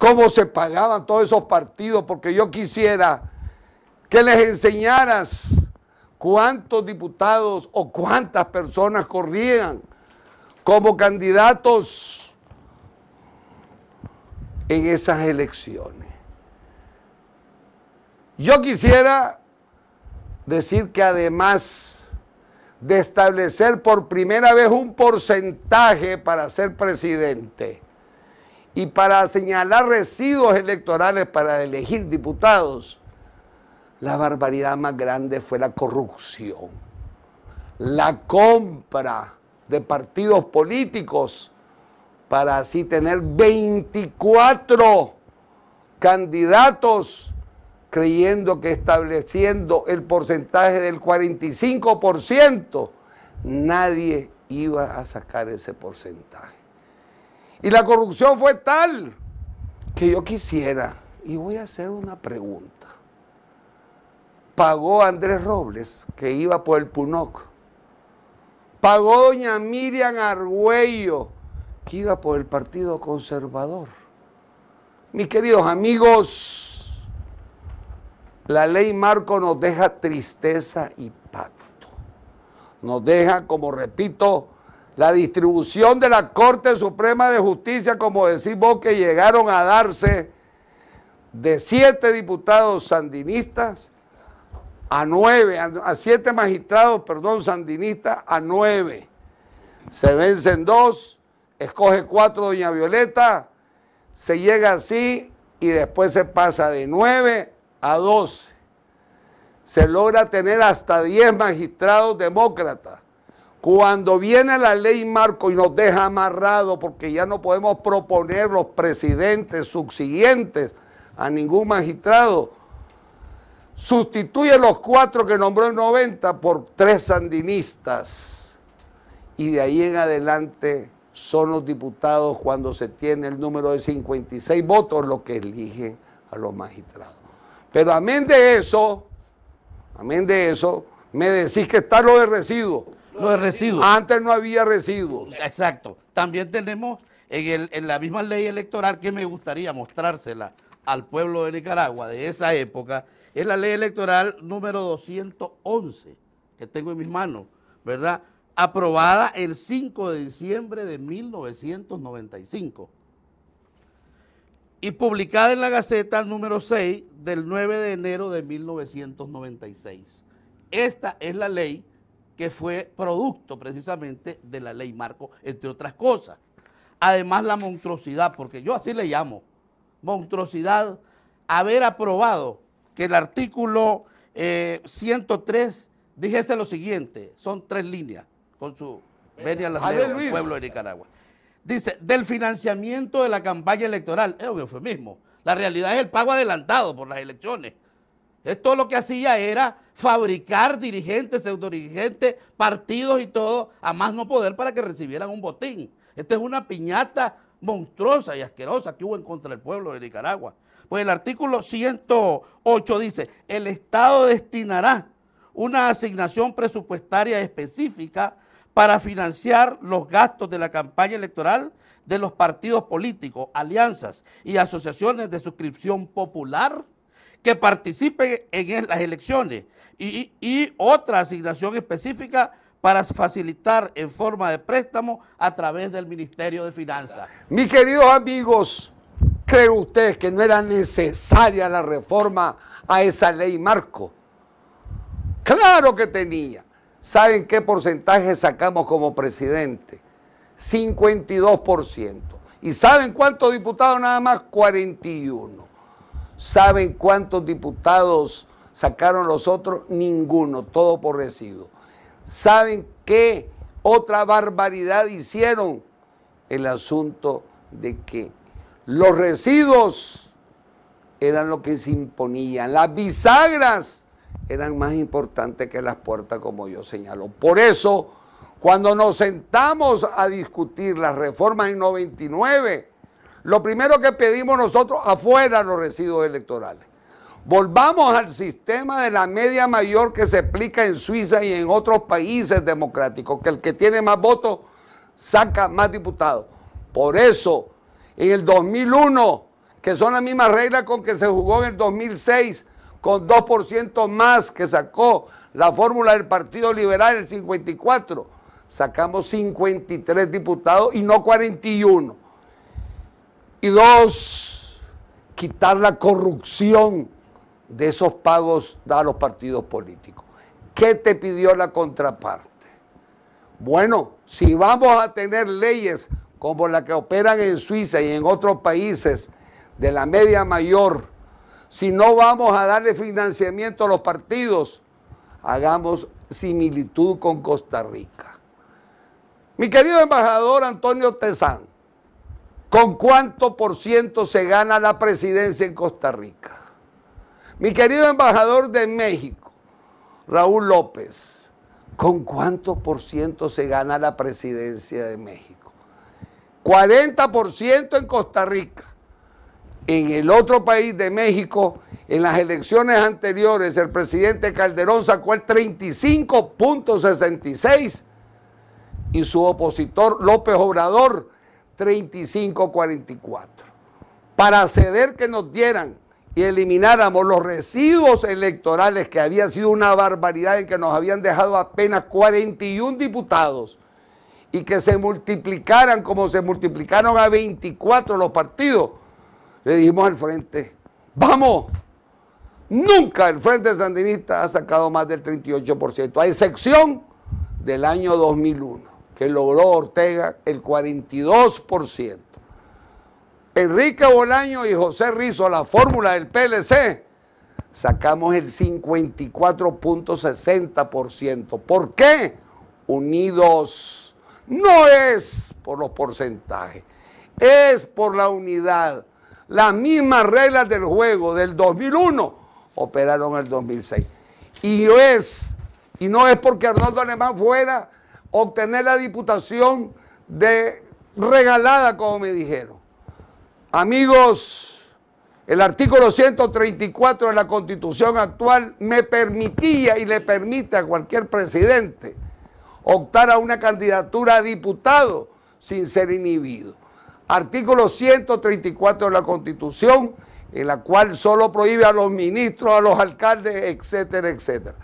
cómo se pagaban todos esos partidos, porque yo quisiera que les enseñaras cuántos diputados o cuántas personas corrían como candidatos en esas elecciones. Yo quisiera decir que además de establecer por primera vez un porcentaje para ser presidente, y para señalar residuos electorales para elegir diputados, la barbaridad más grande fue la corrupción, la compra de partidos políticos para así tener 24 candidatos creyendo que estableciendo el porcentaje del 45%, nadie iba a sacar ese porcentaje. Y la corrupción fue tal que yo quisiera, y voy a hacer una pregunta. Pagó Andrés Robles, que iba por el Punoc. Pagó doña Miriam Argüello, que iba por el Partido Conservador. Mis queridos amigos, la ley Marco nos deja tristeza y pacto. Nos deja, como repito, la distribución de la Corte Suprema de Justicia, como decís vos, que llegaron a darse de siete diputados sandinistas a nueve, a siete magistrados, perdón, sandinistas a nueve. Se vencen dos, escoge cuatro doña Violeta, se llega así y después se pasa de nueve a doce. Se logra tener hasta diez magistrados demócratas cuando viene la ley Marco y nos deja amarrado porque ya no podemos proponer los presidentes subsiguientes a ningún magistrado, sustituye los cuatro que nombró en 90 por tres sandinistas. Y de ahí en adelante son los diputados cuando se tiene el número de 56 votos los que eligen a los magistrados. Pero amén de eso, amén de eso, me decís que está lo de residuos de residuos. Antes no había residuos. Exacto. También tenemos en, en la misma ley electoral que me gustaría mostrársela al pueblo de Nicaragua de esa época, es la ley electoral número 211 que tengo en mis manos, ¿verdad? Aprobada el 5 de diciembre de 1995 y publicada en la Gaceta número 6 del 9 de enero de 1996. Esta es la ley que fue producto precisamente de la ley Marco, entre otras cosas. Además la monstruosidad, porque yo así le llamo, monstruosidad, haber aprobado que el artículo 103 eh, dijese lo siguiente, son tres líneas, con su venia a las el pueblo de Nicaragua. Dice, del financiamiento de la campaña electoral, es fue mismo. la realidad es el pago adelantado por las elecciones, esto lo que hacía era fabricar dirigentes, pseudodirigentes, partidos y todo, a más no poder para que recibieran un botín. Esta es una piñata monstruosa y asquerosa que hubo en contra del pueblo de Nicaragua. Pues el artículo 108 dice, el Estado destinará una asignación presupuestaria específica para financiar los gastos de la campaña electoral de los partidos políticos, alianzas y asociaciones de suscripción popular que participen en las elecciones y, otra asignación específica para facilitar en forma de préstamo a través del Ministerio de Finanzas. Mis queridos amigos, ¿creen ustedes que no era necesaria la reforma a esa ley marco? Claro que tenía. ¿Saben qué porcentaje sacamos como presidente? 52%. ¿Y saben cuántos diputados nada más? 41. ¿Saben cuántos diputados sacaron los otros? Ninguno, todo por residuos. ¿Saben qué otra barbaridad hicieron? El asunto de que los residuos eran lo que se imponían, las bisagras eran más importantes que las puertas, como yo señalo. Por eso, cuando nos sentamos a discutir las reformas en 99, lo primero que pedimos nosotros afuera los residuos electorales. Volvamos al sistema de la media mayor que se aplica en Suiza y en otros países democráticos, que el que tiene más votos saca más diputados. Por eso, en el 2001, que son las mismas reglas con que se jugó en el 2006, con 2% más que sacó la fórmula del Partido Liberal, el 54, sacamos 53 diputados y no 41. Y dos, quitar la corrupción de esos pagos a los partidos políticos. ¿Qué te pidió la contraparte? Bueno, si vamos a tener leyes como las que operan en Suiza y en otros países de la media mayor, si no vamos a darle financiamiento a los partidos, hagamos similitud con Costa Rica. Mi querido embajador Antonio Tezán, ¿Con cuánto por ciento se gana la presidencia en Costa Rica? Mi querido embajador de México, Raúl López, ¿con cuánto por ciento se gana la presidencia de México? 40% en Costa Rica. En el otro país de México, en las elecciones anteriores, el presidente Calderón sacó el 35.66 y su opositor López Obrador 35, 44, Para ceder que nos dieran y elimináramos los residuos electorales que había sido una barbaridad en que nos habían dejado apenas 41 diputados y que se multiplicaran como se multiplicaron a 24 los partidos, le dijimos al frente, vamos, nunca el Frente Sandinista ha sacado más del 38%, a excepción del año 2001 que logró Ortega, el 42%. Enrique Bolaño y José Rizo, la fórmula del PLC, sacamos el 54.60%. ¿Por qué? Unidos. No es por los porcentajes, es por la unidad. Las mismas reglas del juego del 2001 operaron el 2006. Y, es, y no es porque Arnoldo Alemán fuera obtener la diputación de regalada, como me dijeron. Amigos, el artículo 134 de la constitución actual me permitía y le permite a cualquier presidente optar a una candidatura a diputado sin ser inhibido. Artículo 134 de la constitución, en la cual solo prohíbe a los ministros, a los alcaldes, etcétera, etcétera.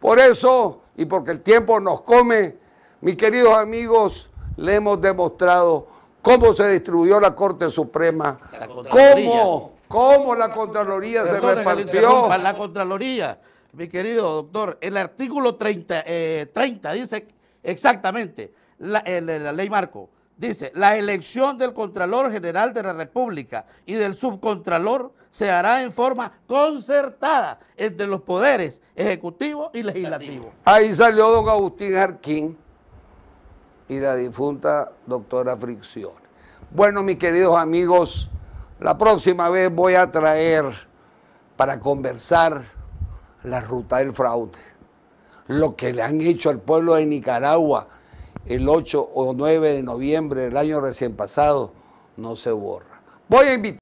Por eso, y porque el tiempo nos come, mis queridos amigos, le hemos demostrado cómo se distribuyó la Corte Suprema, cómo, la Contraloría se repartió. La Contraloría, mi querido doctor, el artículo 30, eh, dice exactamente, la, la ley Marco, Dice, la elección del Contralor General de la República y del Subcontralor se hará en forma concertada entre los poderes ejecutivo y legislativo. Ahí salió don Agustín Arquín y la difunta doctora Fricción. Bueno, mis queridos amigos, la próxima vez voy a traer para conversar la ruta del fraude, lo que le han hecho al pueblo de Nicaragua el 8 o 9 de noviembre del año recién pasado, no se borra. Voy a invitar